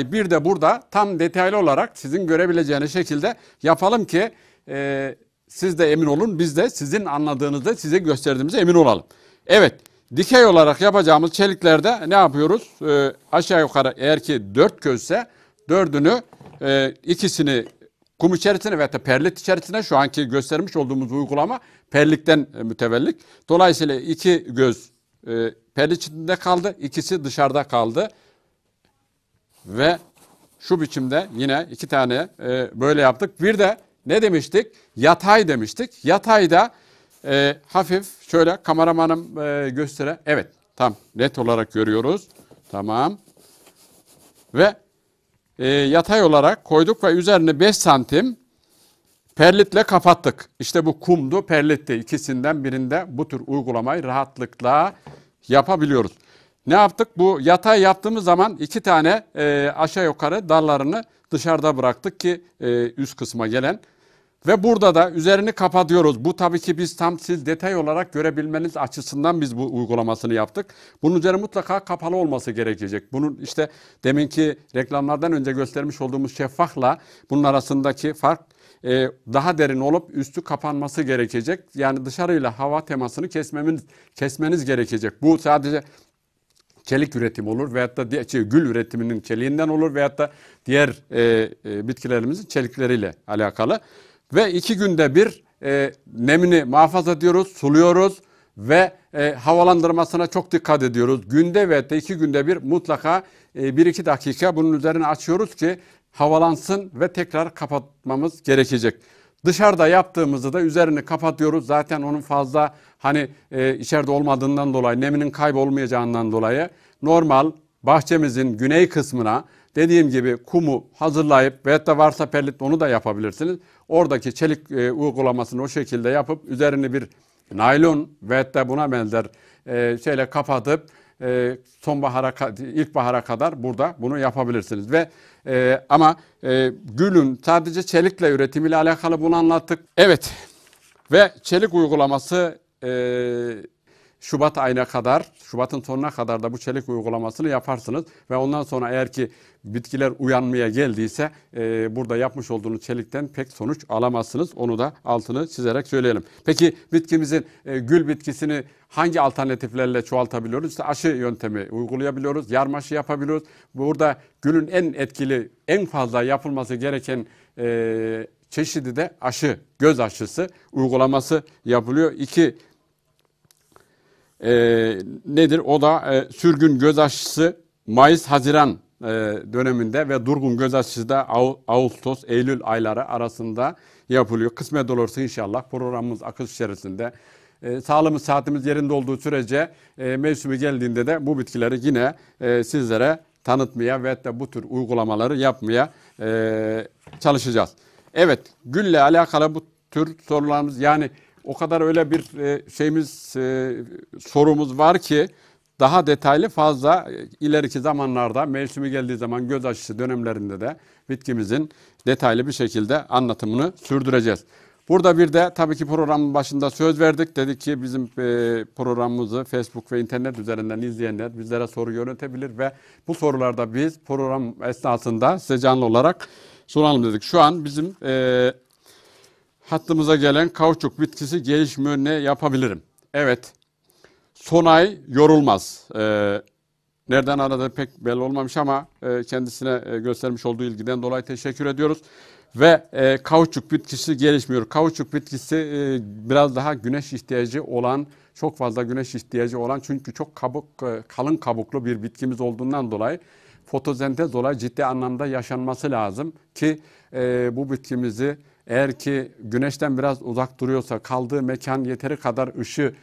E, bir de burada tam detaylı olarak sizin görebileceğiniz şekilde yapalım ki e, siz de emin olun biz de sizin anladığınızda size gösterdiğimize emin olalım. Evet dikey olarak yapacağımız çeliklerde ne yapıyoruz? E, aşağı yukarı eğer ki dört gözse, dördünü e, ikisini kum içerisine veya perlit içerisine şu anki göstermiş olduğumuz uygulama perlikten e, mütevellik. Dolayısıyla iki göz e, perlit içinde kaldı ikisi dışarıda kaldı ve şu biçimde yine iki tane e, böyle yaptık. Bir de ne demiştik? Yatay demiştik. Yatayda e, hafif şöyle kameramanım e, göstere. Evet tam net olarak görüyoruz. Tamam. Ve e, yatay olarak koyduk ve üzerine 5 santim perlitle kapattık. İşte bu kumdu, perlitti. ikisinden birinde bu tür uygulamayı rahatlıkla yapabiliyoruz ne yaptık? Bu yatay yaptığımız zaman iki tane e, aşağı yukarı dallarını dışarıda bıraktık ki e, üst kısma gelen. Ve burada da üzerini kapatıyoruz. Bu tabii ki biz tam siz detay olarak görebilmeniz açısından biz bu uygulamasını yaptık. Bunun üzeri mutlaka kapalı olması gerekecek. Bunun işte deminki reklamlardan önce göstermiş olduğumuz şeffafla bunun arasındaki fark e, daha derin olup üstü kapanması gerekecek. Yani dışarıyla hava temasını kesmemiz kesmeniz gerekecek. Bu sadece çelik üretimi olur veyahut da şey, gül üretiminin çeliğinden olur veyahut da diğer e, e, bitkilerimizin çelikleriyle alakalı. Ve iki günde bir e, nemini muhafaza ediyoruz, suluyoruz ve e, havalandırmasına çok dikkat ediyoruz. Günde ve da iki günde bir mutlaka e, bir iki dakika bunun üzerine açıyoruz ki havalansın ve tekrar kapatmamız gerekecek. Dışarıda yaptığımızda da üzerini kapatıyoruz. Zaten onun fazla hani e, içeride olmadığından dolayı, neminin kaybolmayacağından dolayı normal bahçemizin güney kısmına dediğim gibi kumu hazırlayıp veyahut da varsa perlit onu da yapabilirsiniz. Oradaki çelik e, uygulamasını o şekilde yapıp üzerini bir naylon veyahut da buna benzer e, şeyle kapatıp e, sonbahara ilkbahara kadar burada bunu yapabilirsiniz ve e, ama e, gülün sadece çelikle üretimiyle alakalı bunu anlattık. Evet ve çelik uygulaması e, Şubat ayına kadar, Şubat'ın sonuna kadar da bu çelik uygulamasını yaparsınız. Ve ondan sonra eğer ki bitkiler uyanmaya geldiyse e, burada yapmış olduğunuz çelikten pek sonuç alamazsınız. Onu da altını çizerek söyleyelim. Peki bitkimizin e, gül bitkisini hangi alternatiflerle çoğaltabiliyoruz? İşte aşı yöntemi uygulayabiliyoruz, yarmaşı yapabiliyoruz. Burada gülün en etkili, en fazla yapılması gereken e, çeşidi de aşı, göz aşısı uygulaması yapılıyor. İki e, nedir? O da e, sürgün göz aşısı Mayıs-Haziran e, döneminde ve durgun göz aşısı da Ağustos, Eylül ayları arasında yapılıyor. Kısmet olursa inşallah programımız akış içerisinde e, sağlığımız saatimiz yerinde olduğu sürece e, mevsimi geldiğinde de bu bitkileri yine e, sizlere tanıtmaya ve de bu tür uygulamaları yapmaya e, çalışacağız. Evet, gülle alakalı bu tür sorularımız yani o kadar öyle bir e, şeyimiz e, sorumuz var ki daha detaylı fazla e, ileriki zamanlarda mevsimi geldiği zaman göz aşısı dönemlerinde de bitkimizin detaylı bir şekilde anlatımını sürdüreceğiz. Burada bir de tabii ki programın başında söz verdik. Dedik ki bizim programımızı Facebook ve internet üzerinden izleyenler bizlere soru yönetebilir ve bu sorularda biz program esnasında size canlı olarak sunalım dedik. Şu an bizim hattımıza gelen kauçuk bitkisi gelişmiyor ne yapabilirim? Evet, Sonay yorulmaz. Ee, nereden aradı pek belli olmamış ama e, kendisine e, göstermiş olduğu ilgiden dolayı teşekkür ediyoruz. Ve e, kauçuk bitkisi gelişmiyor. Kauçuk bitkisi e, biraz daha güneş ihtiyacı olan, çok fazla güneş ihtiyacı olan çünkü çok kabuk, e, kalın kabuklu bir bitkimiz olduğundan dolayı fotosentez olay ciddi anlamda yaşanması lazım ki e, bu bitkimizi eğer ki güneşten biraz uzak duruyorsa, kaldığı mekan yeteri kadar ışığı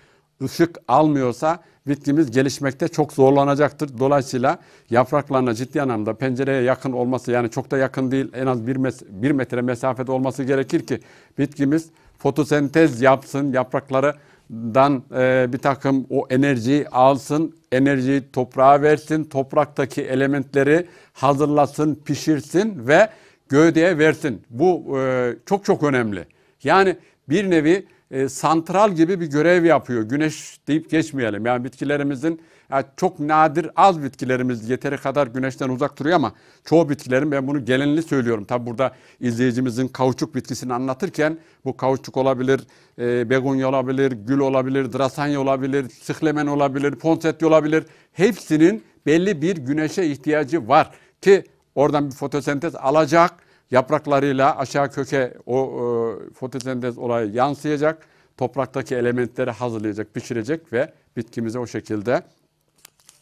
ışık almıyorsa bitkimiz gelişmekte çok zorlanacaktır. Dolayısıyla yapraklarına ciddi anlamda pencereye yakın olması yani çok da yakın değil en az bir, mes bir metre mesafede olması gerekir ki bitkimiz fotosentez yapsın, yapraklarından e, bir takım o enerjiyi alsın, enerjiyi toprağa versin, topraktaki elementleri hazırlasın, pişirsin ve gövdeye versin. Bu e, çok çok önemli. Yani bir nevi e, santral gibi bir görev yapıyor. Güneş deyip geçmeyelim. Yani bitkilerimizin yani çok nadir az bitkilerimiz yeteri kadar güneşten uzak duruyor ama çoğu bitkilerin ben bunu gelinli söylüyorum. Tabi burada izleyicimizin kauçuk bitkisini anlatırken bu kauçuk olabilir, e, begonya olabilir, gül olabilir, drasanya olabilir, sıklemen olabilir, ponsetya olabilir. Hepsinin belli bir güneşe ihtiyacı var ki oradan bir fotosentez alacak Yapraklarıyla aşağı köke o e, fotosentez olayı yansıyacak. Topraktaki elementleri hazırlayacak, pişirecek ve bitkimize o şekilde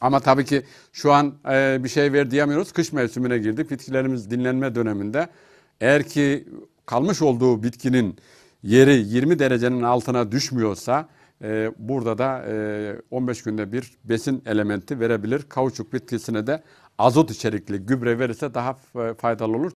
ama tabii ki şu an e, bir şey ver diyemiyoruz. Kış mevsimine girdik. Bitkilerimiz dinlenme döneminde. Eğer ki kalmış olduğu bitkinin yeri 20 derecenin altına düşmüyorsa e, burada da e, 15 günde bir besin elementi verebilir. Kauçuk bitkisine de azot içerikli gübre verirse daha e, faydalı olur.